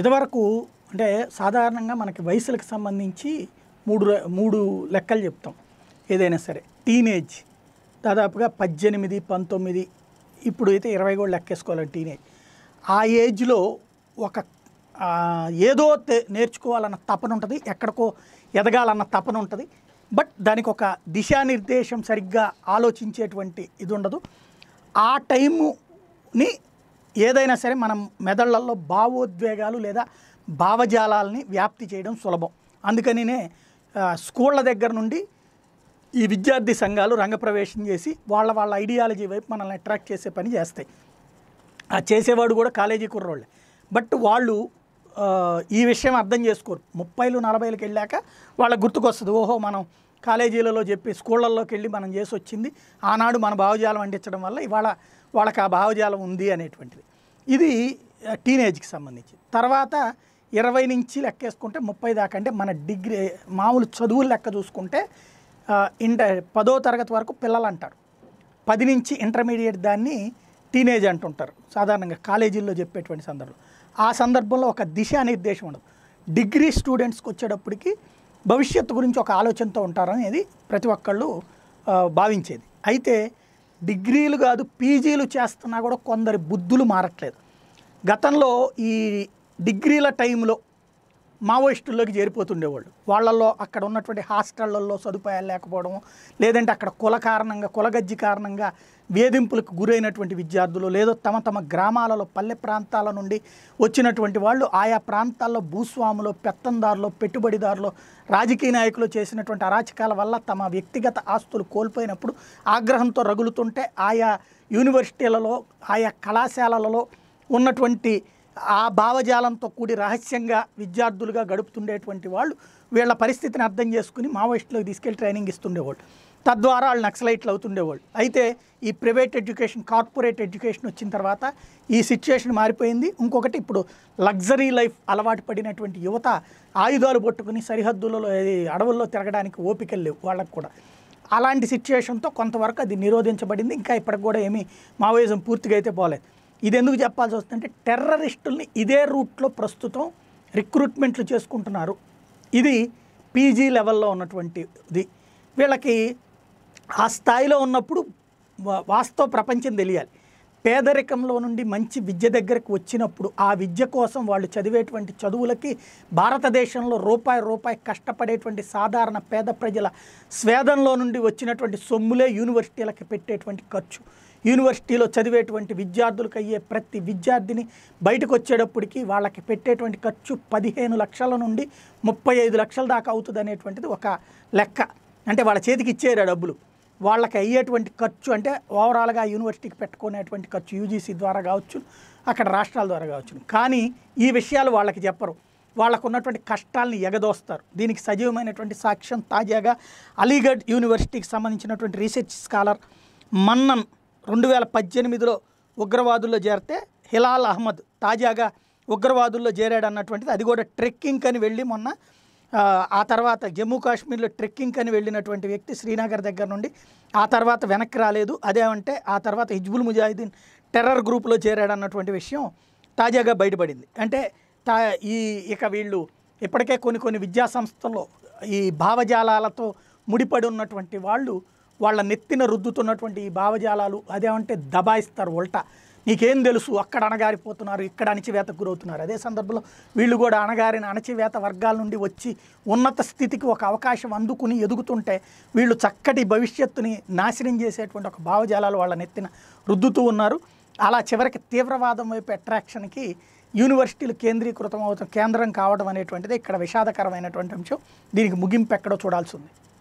ఇదివరకు అంటే సాధారణంగా మనకి వయసులకు సంబంధించి మూడు మూడు లెక్కలు చెప్తాం ఏదైనా సరే టీనేజ్ దాదాపుగా పద్దెనిమిది పంతొమ్మిది ఇప్పుడు అయితే ఇరవై కూడా లెక్కేసుకోవాలి టీనేజ్ ఆ ఏజ్లో ఒక ఏదో నేర్చుకోవాలన్న తపన ఉంటుంది ఎక్కడికో ఎదగాలన్న తపన ఉంటుంది బట్ దానికి ఒక దిశానిర్దేశం సరిగ్గా ఆలోచించేటువంటి ఇది ఉండదు ఆ టైముని ఏదైనా సరే మనం మెదళ్లలో భావోద్వేగాలు లేదా భావజాలాల్ని వ్యాప్తి చేయడం సులభం అందుకనినే స్కూళ్ళ దగ్గర నుండి ఈ విద్యార్థి సంఘాలు రంగప్రవేశం చేసి వాళ్ళ వాళ్ళ ఐడియాలజీ వైపు మనల్ని అట్రాక్ట్ చేసే పని చేస్తాయి ఆ చేసేవాడు కూడా కాలేజీ కుర్రోళ్ళే బట్ వాళ్ళు ఈ విషయం అర్థం చేసుకోరు ముప్పైలు నలభైలకు వెళ్ళాక వాళ్ళ గుర్తుకొస్తుంది ఓహో మనం కాలేజీలలో చెప్పి స్కూళ్ళల్లోకి వెళ్ళి మనం చేసి వచ్చింది ఆనాడు మన భావజాలం అంటించడం వల్ల ఇవాళ వాళ్ళకి ఆ భావజాలం ఉంది అనేటువంటిది ఇది టీనేజ్కి సంబంధించి తర్వాత ఇరవై నుంచి లెక్కేసుకుంటే ముప్పై దాకా అంటే మన డిగ్రీ మామూలు చదువులు లెక్క చూసుకుంటే ఇంటర్ పదో తరగతి వరకు పిల్లలు అంటారు పది నుంచి ఇంటర్మీడియట్ దాన్ని టీనేజ్ అంటుంటారు సాధారణంగా కాలేజీల్లో చెప్పేటువంటి సందర్భం ఆ సందర్భంలో ఒక దిశానిర్దేశం ఉండదు డిగ్రీ స్టూడెంట్స్కి వచ్చేటప్పటికి భవిష్యత్తు గురించి ఒక ఆలోచనతో ఉంటారనేది ప్రతి ఒక్కళ్ళు భావించేది అయితే డిగ్రీలు కాదు పీజీలు చేస్తున్నా కూడా కొందరి బుద్ధులు మారట్లేదు గతంలో ఈ డిగ్రీల టైంలో మావోయిస్టుల్లోకి చేరిపోతుండేవాళ్ళు వాళ్ళల్లో అక్కడ ఉన్నటువంటి హాస్టళ్లలో సదుపాయాలు లేకపోవడం లేదంటే అక్కడ కుల కారణంగా కులగజ్జి కారణంగా వేధింపులకు గురైనటువంటి విద్యార్థులు లేదా తమ తమ గ్రామాలలో పల్లె ప్రాంతాల నుండి వచ్చినటువంటి వాళ్ళు ఆయా ప్రాంతాల్లో భూస్వాములు పెత్తందారులు పెట్టుబడిదారులు రాజకీయ నాయకులు చేసినటువంటి అరాచకాల వల్ల తమ వ్యక్తిగత ఆస్తులు కోల్పోయినప్పుడు ఆగ్రహంతో రగులుతుంటే ఆయా యూనివర్సిటీలలో ఆయా కళాశాలలలో ఉన్నటువంటి ఆ భావజాలంతో కూడి రహస్యంగా విద్యార్థులుగా గడుపుతుండేటువంటి వాళ్ళు వీళ్ళ పరిస్థితిని అర్థం చేసుకుని మావోయిస్టులకు తీసుకెళ్ళి ట్రైనింగ్ ఇస్తుండేవాళ్ళు తద్వారా వాళ్ళు నక్సలైట్లు అవుతుండేవాళ్ళు అయితే ఈ ప్రైవేట్ ఎడ్యుకేషన్ కార్పొరేట్ ఎడ్యుకేషన్ వచ్చిన తర్వాత ఈ సిచ్యుయేషన్ మారిపోయింది ఇంకొకటి ఇప్పుడు లగ్జరీ లైఫ్ అలవాటు పడినటువంటి యువత ఆయుధాలు పట్టుకుని సరిహద్దులలో అడవుల్లో తిరగడానికి ఓపికలు లేవు వాళ్ళకు కూడా అలాంటి సిచ్యుయేషన్తో కొంతవరకు అది నిరోధించబడింది ఇంకా ఇప్పటికి కూడా ఏమీ మావోయిజం పూర్తిగా అయితే పోలేదు ఇది ఎందుకు చెప్పాల్సి వస్తుందంటే టెర్రరిస్టుల్ని ఇదే రూట్లో ప్రస్తుతం రిక్రూట్మెంట్లు చేసుకుంటున్నారు ఇది పీజీ లెవెల్లో ఉన్నటువంటిది వీళ్ళకి ఆ స్థాయిలో ఉన్నప్పుడు వాస్తవ ప్రపంచం తెలియాలి పేదరికంలో నుండి మంచి విద్య దగ్గరకు వచ్చినప్పుడు ఆ విద్య కోసం వాళ్ళు చదివేటువంటి చదువులకి భారతదేశంలో రూపాయి రూపాయి కష్టపడేటువంటి సాధారణ పేద ప్రజల స్వేదంలో నుండి వచ్చినటువంటి సొమ్ములే యూనివర్సిటీలకు పెట్టేటువంటి ఖర్చు యూనివర్సిటీలో చదివేటువంటి విద్యార్థులకు అయ్యే ప్రతి విద్యార్థిని బయటకు వచ్చేటప్పటికి వాళ్ళకి పెట్టేటువంటి ఖర్చు పదిహేను లక్షల నుండి ముప్పై ఐదు లక్షల దాకా అవుతుంది అనేటువంటిది ఒక లెక్క అంటే వాళ్ళ చేతికి ఇచ్చేరు డబ్బులు వాళ్ళకి అయ్యేటువంటి ఖర్చు అంటే ఓవరాల్గా యూనివర్సిటీకి పెట్టుకునేటువంటి ఖర్చు యూజీసీ ద్వారా కావచ్చు అక్కడ రాష్ట్రాల ద్వారా కావచ్చు కానీ ఈ విషయాలు వాళ్ళకి చెప్పరు వాళ్ళకు ఉన్నటువంటి కష్టాలను ఎగదోస్తారు దీనికి సజీవమైనటువంటి సాక్ష్యం తాజాగా అలీగఢ్ యూనివర్సిటీకి సంబంధించినటువంటి రీసెర్చ్ స్కాలర్ మన్నన్ రెండు వేల పద్దెనిమిదిలో ఉగ్రవాదుల్లో చేరితే హిలాల్ అహ్మద్ తాజాగా ఉగ్రవాదుల్లో చేరాడు అన్నటువంటిది అది కూడా ట్రెక్కింగ్ అని వెళ్ళి మొన్న ఆ తర్వాత జమ్మూ కాశ్మీర్లో ట్రెక్కింగ్ అని వెళ్ళినటువంటి వ్యక్తి శ్రీనగర్ దగ్గర నుండి ఆ తర్వాత వెనక్కి రాలేదు అదేమంటే ఆ తర్వాత హిజ్బుల్ ముజాహిదీన్ టెర్రర్ గ్రూప్లో చేరాడన్నటువంటి విషయం తాజాగా బయటపడింది అంటే తా ఈ ఇక వీళ్ళు ఇప్పటికే కొన్ని కొన్ని విద్యా సంస్థల్లో ఈ భావజాలాలతో ముడిపడి ఉన్నటువంటి వాళ్ళు వాళ్ళ నెత్తిన రుద్దుతున్నటువంటి ఈ భావజాలాలు అదేమంటే దబాయిస్తారు ఉల్టా నీకేం తెలుసు అక్కడ అణగారిపోతున్నారు ఇక్కడ అణచివేత గురవుతున్నారు అదే సందర్భంలో వీళ్ళు కూడా అణగారిన అణచివేత వర్గాల నుండి వచ్చి ఉన్నత స్థితికి ఒక అవకాశం అందుకుని ఎదుగుతుంటే వీళ్ళు చక్కటి భవిష్యత్తుని నాశనం చేసేటువంటి ఒక భావజాలాలు వాళ్ళ నెత్తిన రుద్దుతూ ఉన్నారు అలా చివరికి తీవ్రవాదం వైపు అట్రాక్షన్కి యూనివర్సిటీలు కేంద్రీకృతం అవుతున్న కేంద్రం కావడం అనేటువంటిది ఇక్కడ విషాదకరమైనటువంటి అంశం దీనికి ముగింపు ఎక్కడో చూడాల్సి ఉంది